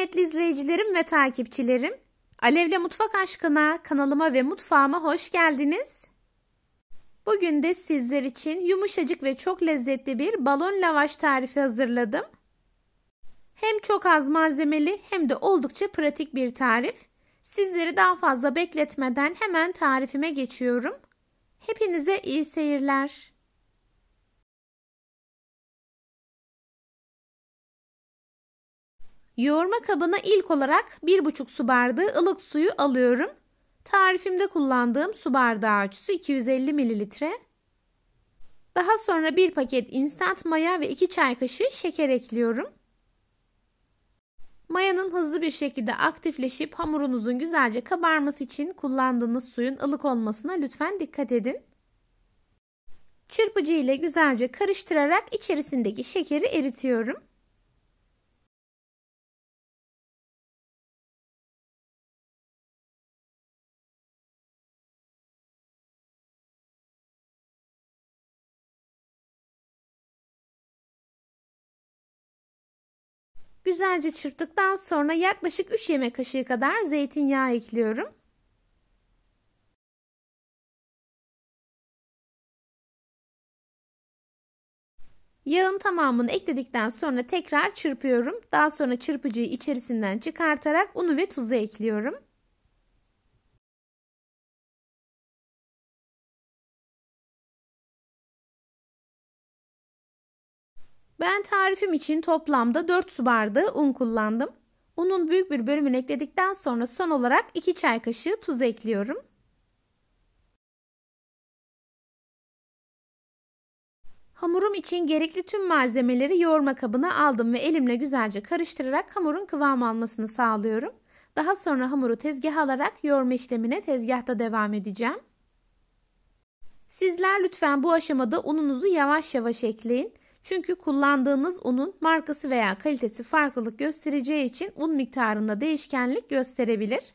kıymetli izleyicilerim ve takipçilerim. Alevle Mutfak Aşkına kanalıma ve mutfağıma hoş geldiniz. Bugün de sizler için yumuşacık ve çok lezzetli bir balon lavaş tarifi hazırladım. Hem çok az malzemeli hem de oldukça pratik bir tarif. Sizleri daha fazla bekletmeden hemen tarifime geçiyorum. Hepinize iyi seyirler. Yoğurma kabına ilk olarak 1,5 su bardağı ılık suyu alıyorum. Tarifimde kullandığım su bardağı ölçüsü 250 mililitre. Daha sonra bir paket instant maya ve 2 çay kaşığı şeker ekliyorum. Mayanın hızlı bir şekilde aktifleşip hamurunuzun güzelce kabarması için kullandığınız suyun ılık olmasına lütfen dikkat edin. Çırpıcı ile güzelce karıştırarak içerisindeki şekeri eritiyorum. Güzelce çırptıktan sonra yaklaşık 3 yemek kaşığı kadar zeytinyağı ekliyorum. Yağın tamamını ekledikten sonra tekrar çırpıyorum. Daha sonra çırpıcıyı içerisinden çıkartarak unu ve tuzu ekliyorum. Ben tarifim için toplamda 4 su bardağı un kullandım. Unun büyük bir bölümünü ekledikten sonra son olarak 2 çay kaşığı tuz ekliyorum. Hamurum için gerekli tüm malzemeleri yoğurma kabına aldım ve elimle güzelce karıştırarak hamurun kıvam almasını sağlıyorum. Daha sonra hamuru tezgah alarak yoğurma işlemine tezgahta devam edeceğim. Sizler lütfen bu aşamada ununuzu yavaş yavaş ekleyin. Çünkü kullandığınız unun markası veya kalitesi farklılık göstereceği için un miktarında değişkenlik gösterebilir.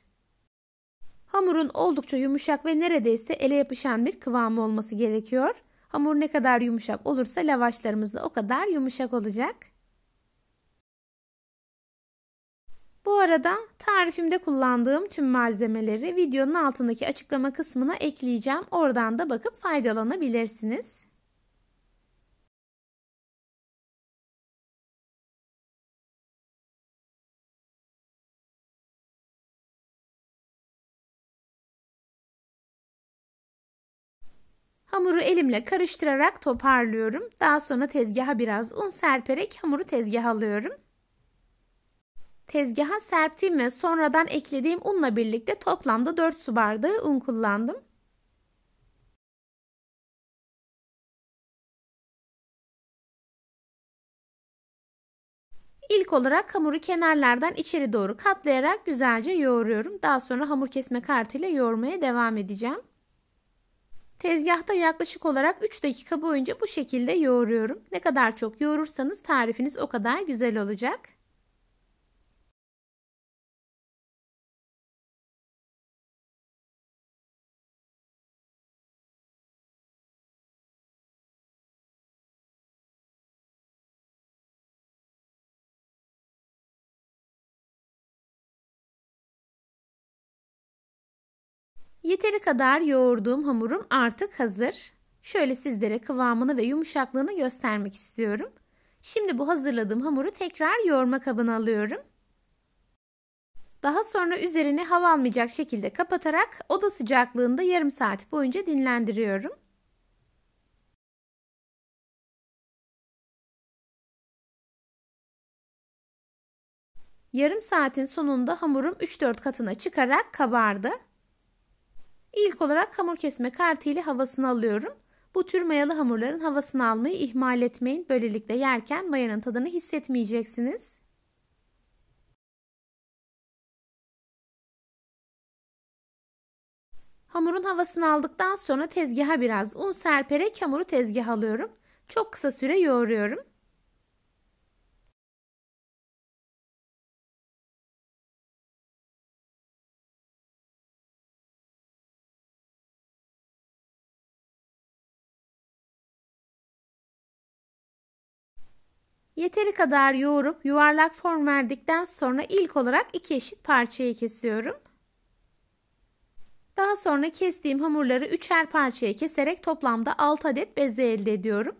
Hamurun oldukça yumuşak ve neredeyse ele yapışan bir kıvamı olması gerekiyor. Hamur ne kadar yumuşak olursa lavaşlarımız da o kadar yumuşak olacak. Bu arada tarifimde kullandığım tüm malzemeleri videonun altındaki açıklama kısmına ekleyeceğim. Oradan da bakıp faydalanabilirsiniz. Hamuru elimle karıştırarak toparlıyorum. Daha sonra tezgaha biraz un serperek hamuru tezgaha alıyorum. Tezgaha serptiğim ve sonradan eklediğim unla birlikte toplamda 4 su bardağı un kullandım. İlk olarak hamuru kenarlardan içeri doğru katlayarak güzelce yoğuruyorum. Daha sonra hamur kesme kartıyla yoğurmaya devam edeceğim. Tezgahta yaklaşık olarak 3 dakika boyunca bu şekilde yoğuruyorum. Ne kadar çok yoğurursanız tarifiniz o kadar güzel olacak. Yeteri kadar yoğurduğum hamurum artık hazır. Şöyle sizlere kıvamını ve yumuşaklığını göstermek istiyorum. Şimdi bu hazırladığım hamuru tekrar yoğurma kabına alıyorum. Daha sonra üzerine hava almayacak şekilde kapatarak oda sıcaklığında yarım saat boyunca dinlendiriyorum. Yarım saatin sonunda hamurum 3-4 katına çıkarak kabardı. İlk olarak hamur kesme kartı havasını alıyorum. Bu tür mayalı hamurların havasını almayı ihmal etmeyin. Böylelikle yerken mayanın tadını hissetmeyeceksiniz. Hamurun havasını aldıktan sonra tezgaha biraz un serperek hamuru tezgaha alıyorum. Çok kısa süre yoğuruyorum. Yeteri kadar yoğurup yuvarlak form verdikten sonra ilk olarak iki eşit parçaya kesiyorum. Daha sonra kestiğim hamurları üçer parçaya keserek toplamda 6 adet beze elde ediyorum.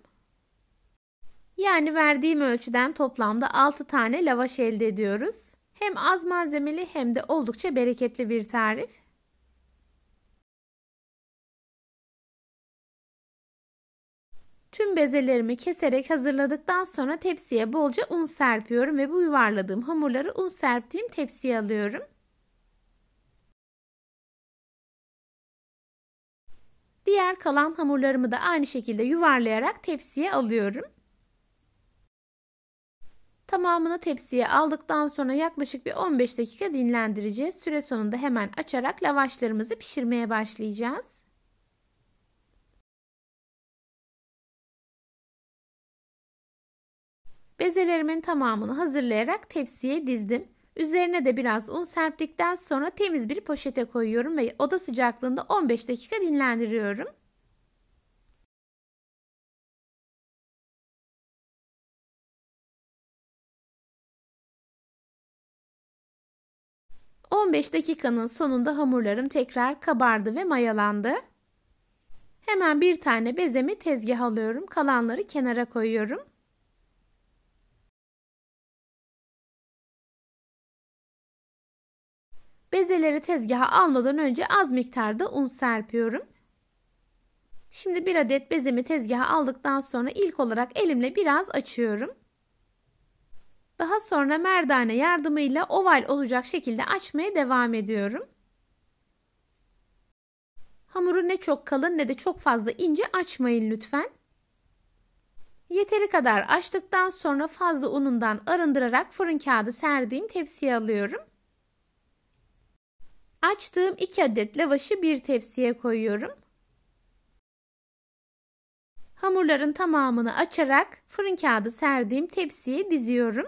Yani verdiğim ölçüden toplamda 6 tane lavaş elde ediyoruz. Hem az malzemeli hem de oldukça bereketli bir tarif. Tüm bezelerimi keserek hazırladıktan sonra tepsiye bolca un serpiyorum ve bu yuvarladığım hamurları un serptiğim tepsiye alıyorum. Diğer kalan hamurlarımı da aynı şekilde yuvarlayarak tepsiye alıyorum. Tamamını tepsiye aldıktan sonra yaklaşık bir 15 dakika dinlendireceğiz. Süre sonunda hemen açarak lavaşlarımızı pişirmeye başlayacağız. Bezelerimin tamamını hazırlayarak tepsiye dizdim. Üzerine de biraz un serptikten sonra temiz bir poşete koyuyorum ve oda sıcaklığında 15 dakika dinlendiriyorum. ...15 dakikanın sonunda hamurlarım tekrar kabardı ve mayalandı. Hemen bir tane bezemi tezgah alıyorum. Kalanları kenara koyuyorum. Bezeleri tezgaha almadan önce az miktarda un serpiyorum. Şimdi bir adet bezemi tezgaha aldıktan sonra ilk olarak elimle biraz açıyorum. Daha sonra merdane yardımıyla oval olacak şekilde açmaya devam ediyorum. Hamuru ne çok kalın ne de çok fazla ince açmayın lütfen. Yeteri kadar açtıktan sonra fazla unundan arındırarak fırın kağıdı serdiğim tepsiye alıyorum. Açtığım 2 adet lavaşı bir tepsiye koyuyorum. Hamurların tamamını açarak fırın kağıdı serdiğim tepsiye diziyorum.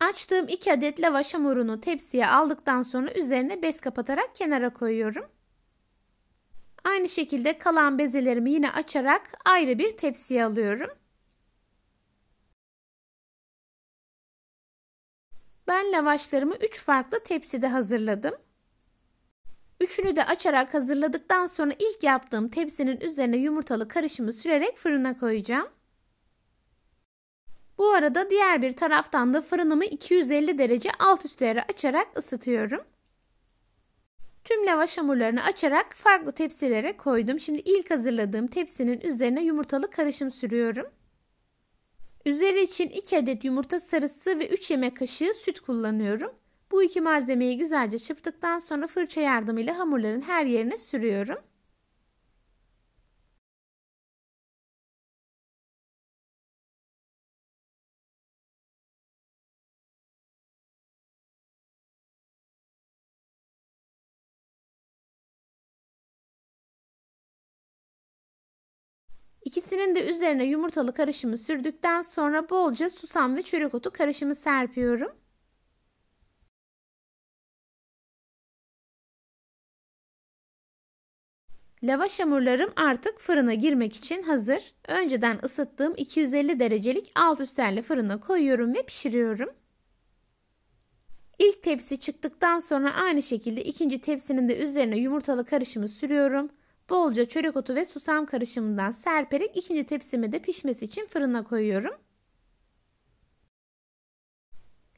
Açtığım iki adet lavaş hamurunu tepsiye aldıktan sonra üzerine bez kapatarak kenara koyuyorum. Aynı şekilde kalan bezelerimi yine açarak ayrı bir tepsiye alıyorum. Ben lavaşlarımı 3 farklı tepside hazırladım. Üçünü de açarak hazırladıktan sonra ilk yaptığım tepsinin üzerine yumurtalı karışımı sürerek fırına koyacağım. Bu arada diğer bir taraftan da fırınımı 250 derece alt üstlere açarak ısıtıyorum. Tüm lavaş hamurlarını açarak farklı tepsilere koydum. Şimdi ilk hazırladığım tepsinin üzerine yumurtalı karışım sürüyorum. Üzeri için 2 adet yumurta sarısı ve 3 yemek kaşığı süt kullanıyorum. Bu iki malzemeyi güzelce çırptıktan sonra fırça yardımıyla hamurların her yerine sürüyorum. İkisinin de üzerine yumurtalı karışımı sürdükten sonra bolca susam ve çörek otu karışımı serpiyorum. Lavaş hamurlarım artık fırına girmek için hazır. Önceden ısıttığım 250 derecelik alt üstlerle fırına koyuyorum ve pişiriyorum. İlk tepsi çıktıktan sonra aynı şekilde ikinci tepsinin de üzerine yumurtalı karışımı sürüyorum. Bolca çörek otu ve susam karışımından serperek ikinci tepsime de pişmesi için fırına koyuyorum.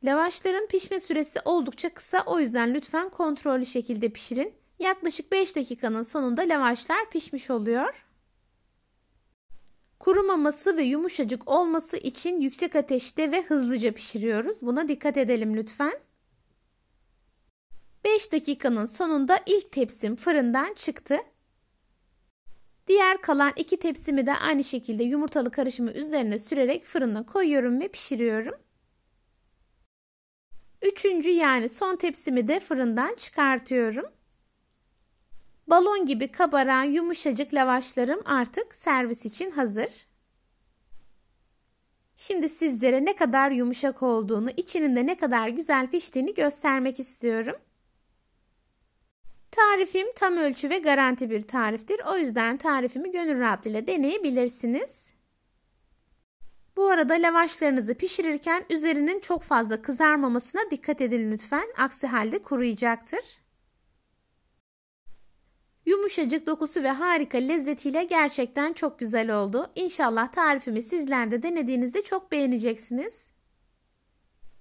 Lavaşların pişme süresi oldukça kısa o yüzden lütfen kontrollü şekilde pişirin. Yaklaşık 5 dakikanın sonunda lavaşlar pişmiş oluyor. Kurumaması ve yumuşacık olması için yüksek ateşte ve hızlıca pişiriyoruz. Buna dikkat edelim lütfen. 5 dakikanın sonunda ilk tepsim fırından çıktı. Diğer kalan iki tepsimi de aynı şekilde yumurtalı karışımı üzerine sürerek fırına koyuyorum ve pişiriyorum. Üçüncü yani son tepsimi de fırından çıkartıyorum. Balon gibi kabaran yumuşacık lavaşlarım artık servis için hazır. Şimdi sizlere ne kadar yumuşak olduğunu, içinin de ne kadar güzel piştiğini göstermek istiyorum. Tarifim tam ölçü ve garanti bir tariftir. O yüzden tarifimi gönül rahatlığıyla deneyebilirsiniz. Bu arada lavaşlarınızı pişirirken üzerinin çok fazla kızarmamasına dikkat edin lütfen. Aksi halde kuruyacaktır. Yumuşacık dokusu ve harika lezzetiyle gerçekten çok güzel oldu. İnşallah tarifimi sizler de denediğinizde çok beğeneceksiniz.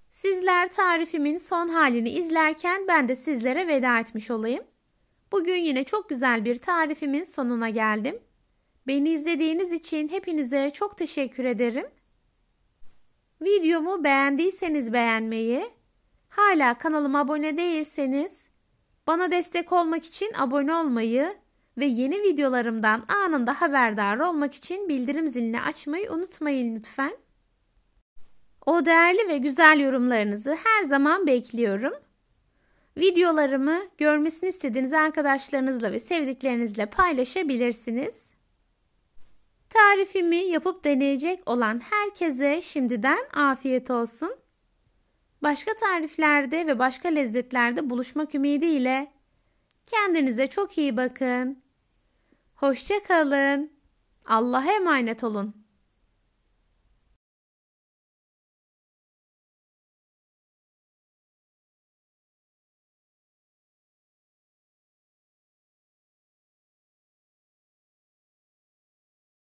Sizler tarifimin son halini izlerken ben de sizlere veda etmiş olayım. Bugün yine çok güzel bir tarifimin sonuna geldim. Beni izlediğiniz için hepinize çok teşekkür ederim. Videomu beğendiyseniz beğenmeyi, hala kanalıma abone değilseniz bana destek olmak için abone olmayı ve yeni videolarımdan anında haberdar olmak için bildirim zilini açmayı unutmayın lütfen. O değerli ve güzel yorumlarınızı her zaman bekliyorum. Videolarımı görmesini istediğiniz arkadaşlarınızla ve sevdiklerinizle paylaşabilirsiniz. Tarifimi yapıp deneyecek olan herkese şimdiden afiyet olsun. Başka tariflerde ve başka lezzetlerde buluşmak ümidiyle kendinize çok iyi bakın. Hoşça kalın. Allah'a emanet olun.